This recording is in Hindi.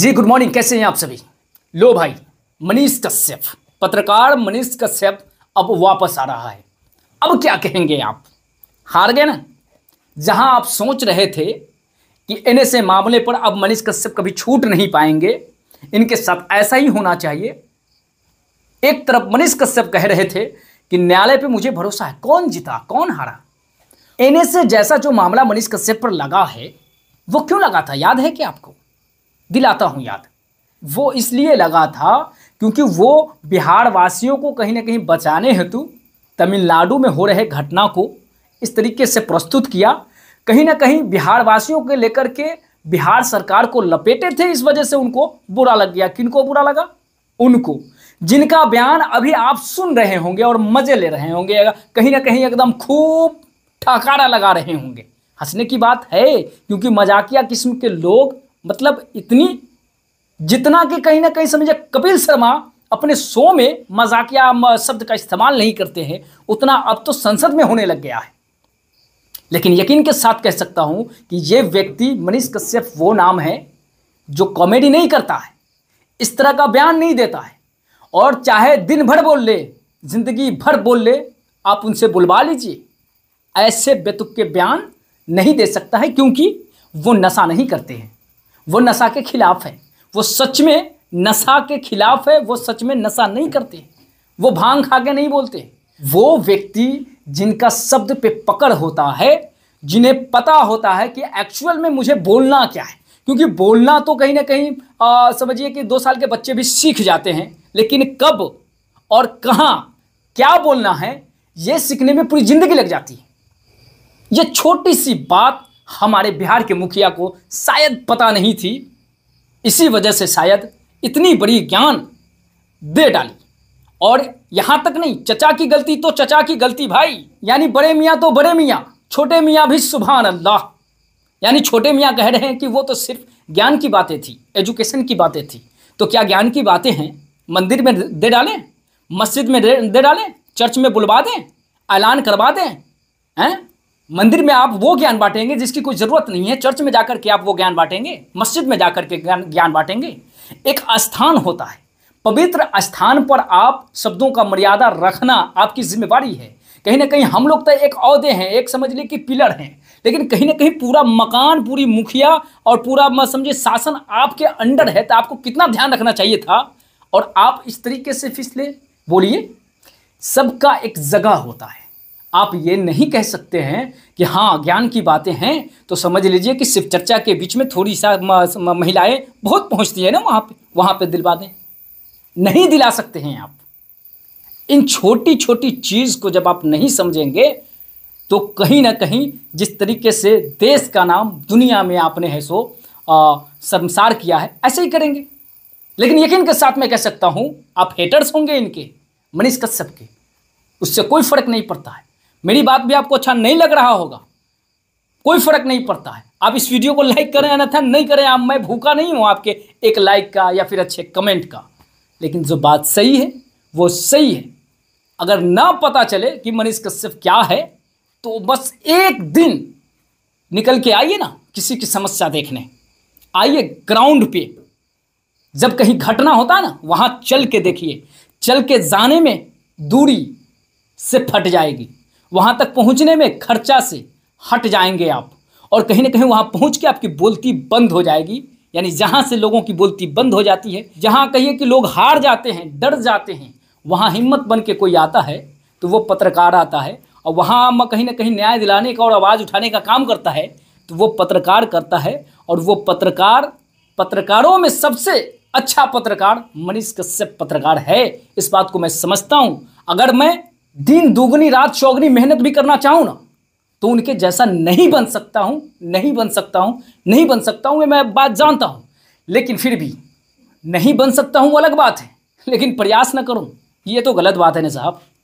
जी गुड मॉर्निंग कैसे हैं आप सभी लो भाई मनीष कश्यप पत्रकार मनीष कश्यप अब वापस आ रहा है अब क्या कहेंगे आप हार गए ना जहां आप सोच रहे थे कि इन ऐसे मामले पर अब मनीष कश्यप कभी छूट नहीं पाएंगे इनके साथ ऐसा ही होना चाहिए एक तरफ मनीष कश्यप कह रहे थे कि न्यायालय पे मुझे भरोसा है कौन जीता कौन हारा एनएसए जैसा जो मामला मनीष कश्यप पर लगा है वो क्यों लगा था याद है क्या आपको दिलाता हूँ याद वो इसलिए लगा था क्योंकि वो बिहार वासियों को कहीं ना कहीं बचाने हेतु तमिलनाडु में हो रहे घटना को इस तरीके से प्रस्तुत किया कहीं ना कहीं बिहार वासियों के लेकर के बिहार सरकार को लपेटे थे इस वजह से उनको बुरा लग गया किनको बुरा लगा उनको जिनका बयान अभी आप सुन रहे होंगे और मज़े ले रहे होंगे कहीं ना कहीं एकदम खूब ठकारा लगा रहे होंगे हंसने की बात है क्योंकि मजाकिया किस्म के लोग मतलब इतनी जितना कि कहीं ना कहीं समझे कपिल शर्मा अपने शो में मजाकिया शब्द का इस्तेमाल नहीं करते हैं उतना अब तो संसद में होने लग गया है लेकिन यकीन के साथ कह सकता हूं कि ये व्यक्ति मनीष कश्यप वो नाम है जो कॉमेडी नहीं करता है इस तरह का बयान नहीं देता है और चाहे दिन भर बोल ले जिंदगी भर बोल ले आप उनसे बुलवा लीजिए ऐसे बेतुक के बयान नहीं दे सकता है क्योंकि वो नशा नहीं करते हैं वो नशा के खिलाफ है वो सच में नशा के खिलाफ है वो सच में नशा नहीं करते वो भांग खा के नहीं बोलते वो व्यक्ति जिनका शब्द पे पकड़ होता है जिन्हें पता होता है कि एक्चुअल में मुझे बोलना क्या है क्योंकि बोलना तो कहीं ना कहीं समझिए कि दो साल के बच्चे भी सीख जाते हैं लेकिन कब और कहाँ क्या बोलना है ये सीखने में पूरी ज़िंदगी लग जाती है ये छोटी सी बात हमारे बिहार के मुखिया को शायद पता नहीं थी इसी वजह से शायद इतनी बड़ी ज्ञान दे डाली और यहाँ तक नहीं चचा की गलती तो चचा की गलती भाई यानी बड़े मियाँ तो बड़े मियाँ छोटे मियाँ भी सुबहान अल्लाह यानी छोटे मियाँ कह रहे हैं कि वो तो सिर्फ ज्ञान की बातें थी एजुकेशन की बातें थी तो क्या ज्ञान की बातें हैं मंदिर में दे डालें मस्जिद में दे डालें चर्च में बुलवा दें ऐलान करवा दें हैं मंदिर में आप वो ज्ञान बांटेंगे जिसकी कोई ज़रूरत नहीं है चर्च में जाकर के आप वो ज्ञान बांटेंगे मस्जिद में जाकर के ज्ञान ज्ञान बांटेंगे एक स्थान होता है पवित्र स्थान पर आप शब्दों का मर्यादा रखना आपकी जिम्मेवारी है कहीं ना कहीं हम लोग तो एक अहदे हैं एक समझ लिए कि पिलर हैं लेकिन कहीं ना कहीं पूरा मकान पूरी मुखिया और पूरा मैं समझिए शासन आपके अंडर है तो आपको कितना ध्यान रखना चाहिए था और आप इस तरीके से फिसले बोलिए सबका एक जगह होता है आप ये नहीं कह सकते हैं कि हाँ ज्ञान की बातें हैं तो समझ लीजिए कि शिव चर्चा के बीच में थोड़ी सा महिलाएं बहुत पहुंचती हैं ना वहाँ पे वहाँ पे दिलवा दें नहीं दिला सकते हैं आप इन छोटी छोटी चीज़ को जब आप नहीं समझेंगे तो कहीं ना कहीं जिस तरीके से देश का नाम दुनिया में आपने है सो संसार किया है ऐसे ही करेंगे लेकिन यकीन के साथ मैं कह सकता हूँ आप हेटर्स होंगे इनके मनीष कश्यप के उससे कोई फर्क नहीं पड़ता है मेरी बात भी आपको अच्छा नहीं लग रहा होगा कोई फर्क नहीं पड़ता है आप इस वीडियो को लाइक करें अन्यथा नहीं करें आप मैं भूखा नहीं हूँ आपके एक लाइक का या फिर अच्छे कमेंट का लेकिन जो बात सही है वो सही है अगर ना पता चले कि मनीष कश्यप क्या है तो बस एक दिन निकल के आइए ना किसी की समस्या देखने आइए ग्राउंड पे जब कहीं घटना होता है ना वहाँ चल के देखिए चल के जाने में दूरी से फट जाएगी वहाँ तक पहुँचने में खर्चा से हट जाएंगे आप और कहीं ना कहीं वहाँ पहुँच के आपकी बोलती बंद हो जाएगी यानी जहाँ से लोगों की बोलती बंद हो जाती है जहाँ कहिए कि लोग हार जाते हैं डर जाते हैं वहाँ हिम्मत बन के कोई आता है तो वो पत्रकार आता है और वहाँ कहीं ना कहीं न्याय दिलाने का और आवाज़ उठाने का काम करता है तो वो पत्रकार करता है और वो पत्रकार पत्रकारों में सबसे अच्छा पत्रकार मनीष कश्यप पत्रकार है इस बात को मैं समझता हूँ अगर मैं दिन दुगनी रात चौगनी मेहनत भी करना चाहूँ ना तो उनके जैसा नहीं बन सकता हूँ नहीं बन सकता हूँ नहीं बन सकता हूँ मैं बात जानता हूँ लेकिन फिर भी नहीं बन सकता हूँ वो अलग बात है लेकिन प्रयास ना करूँ ये तो गलत बात है ना साहब